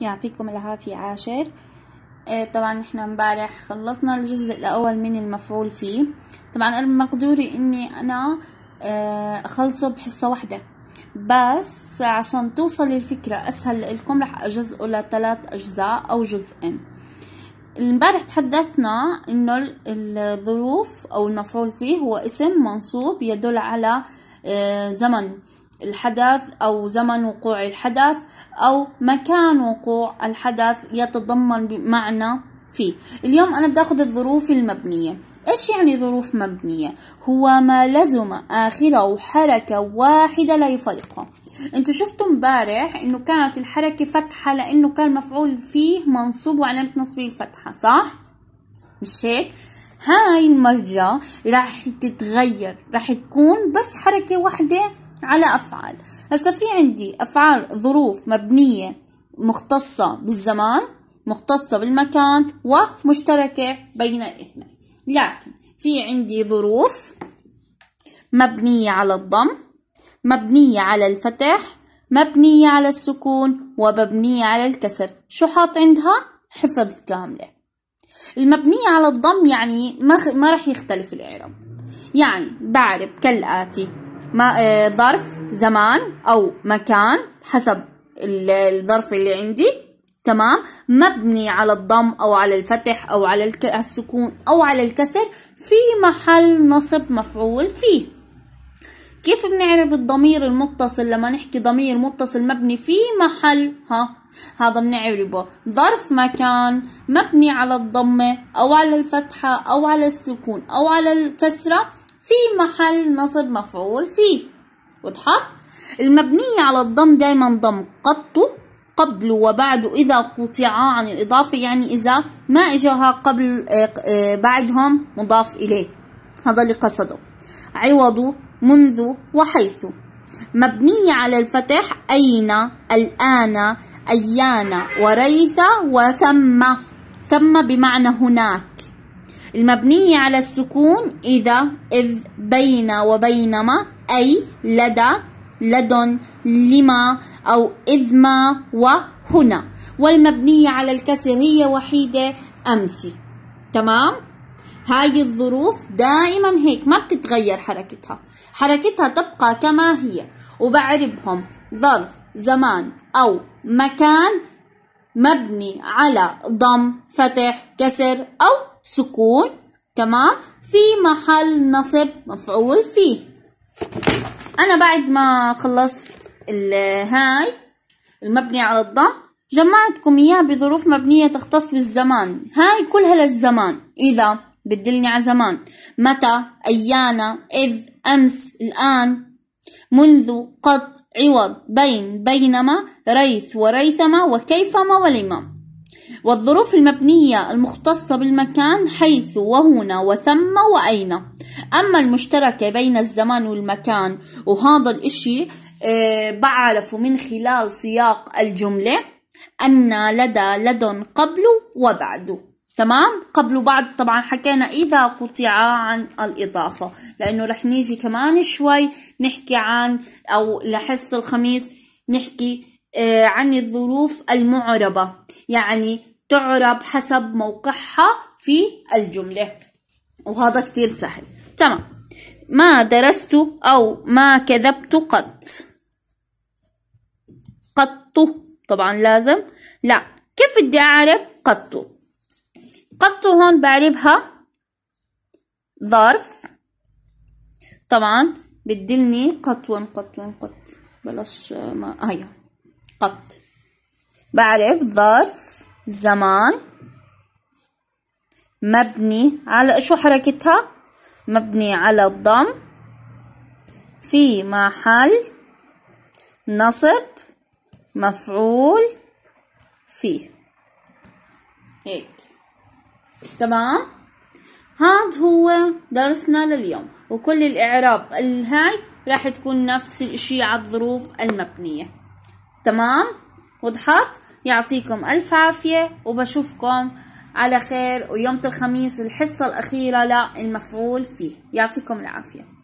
يعطيكم العافية عاشر آه، طبعا احنا امبارح خلصنا الجزء الاول من المفعول فيه طبعا انا مقدوري اني انا آه، اخلصه بحصة واحدة بس عشان توصل الفكرة اسهل لكم رح اجزئه لثلاث اجزاء او جزئين امبارح تحدثنا انه الظروف او المفعول فيه هو اسم منصوب يدل على آه، زمن الحدث أو زمن وقوع الحدث أو مكان وقوع الحدث يتضمن معنى فيه اليوم أنا بدي أخذ الظروف المبنية إيش يعني ظروف مبنية؟ هو ما لزم آخره حركة واحدة لا يفارقها انتوا شفتوا امبارح انه كانت الحركة فتحة لانه كان مفعول فيه منصوب وعلامة نصبه الفتحة صح؟ مش هيك؟ هاي المرة راح تتغير راح تكون بس حركة واحدة على أفعال هسا في عندي أفعال ظروف مبنية مختصة بالزمان مختصة بالمكان ومشتركة بين الاثنين لكن في عندي ظروف مبنية على الضم مبنية على الفتح مبنية على السكون ومبنية على الكسر شو حاط عندها؟ حفظ كاملة المبنية على الضم يعني ما, ما رح يختلف الإعراب يعني بعرب كالآتي ما آه، ظرف زمان أو مكان حسب الظرف اللي عندي تمام مبني على الضم أو على الفتح أو على السكون أو على الكسر في محل نصب مفعول فيه كيف بنعرف الضمير المتصل لما نحكي ضمير متصل مبني في محل ها هذا بنعربه ظرف مكان مبني على الضمة أو على الفتحة أو على السكون أو على الكسرة في محل نصب مفعول فيه وضحت المبنية على الضم دايما ضم قط قبل وبعد إذا قطعا عن الإضافة يعني إذا ما إجاها قبل آه، آه، بعدهم مضاف إليه هذا اللي قصده عوض منذ وحيث مبنية على الفتح أين الآن أيان وريث وثم ثم بمعنى هناك المبنية على السكون إذا إذ بين وبينما أي لدى لدن لما أو إذ ما وهنا والمبنية على الكسر هي وحيدة أمسي تمام؟ هاي الظروف دائما هيك ما بتتغير حركتها حركتها تبقى كما هي وبعربهم ظرف زمان أو مكان مبني على ضم فتح كسر أو سكون تمام في محل نصب مفعول فيه أنا بعد ما خلصت هاي المبني على الضم جمعتكم إياه بظروف مبنية تختص بالزمان هاي كلها للزمان إذا بتدلني على زمان متى أيانا إذ أمس الآن منذ قط عوض بين بينما ريث وريثما وكيفما ولما والظروف المبنية المختصة بالمكان حيث وهنا وثم وأين أما المشتركة بين الزمان والمكان وهذا الإشي آه، بعرفه من خلال سياق الجملة أن لدى لدن قبل وبعده تمام قبل وبعد طبعا حكينا إذا قطع عن الإضافة لأنه رح نيجي كمان شوي نحكي عن أو لحصة الخميس نحكي آه، عن الظروف المعربة يعني تعرب حسب موقعها في الجملة وهذا كتير سهل تمام ما درست أو ما كذبت قط قط طبعا لازم لا كيف بدي أعرف قط قط هون بعربها ظرف طبعا بتدلني قط ون قط بلاش آه، ما آه، هيا قط بعرف ظرف زمان مبني على شو حركتها مبني على الضم في محل نصب مفعول فيه هيك تمام هذا هو درسنا لليوم وكل الإعراب الهاي راح تكون نفس الاشي على الظروف المبنية تمام وضحت يعطيكم ألف عافية وبشوفكم على خير ويوم الخميس الحصة الأخيرة للمفعول فيه يعطيكم العافية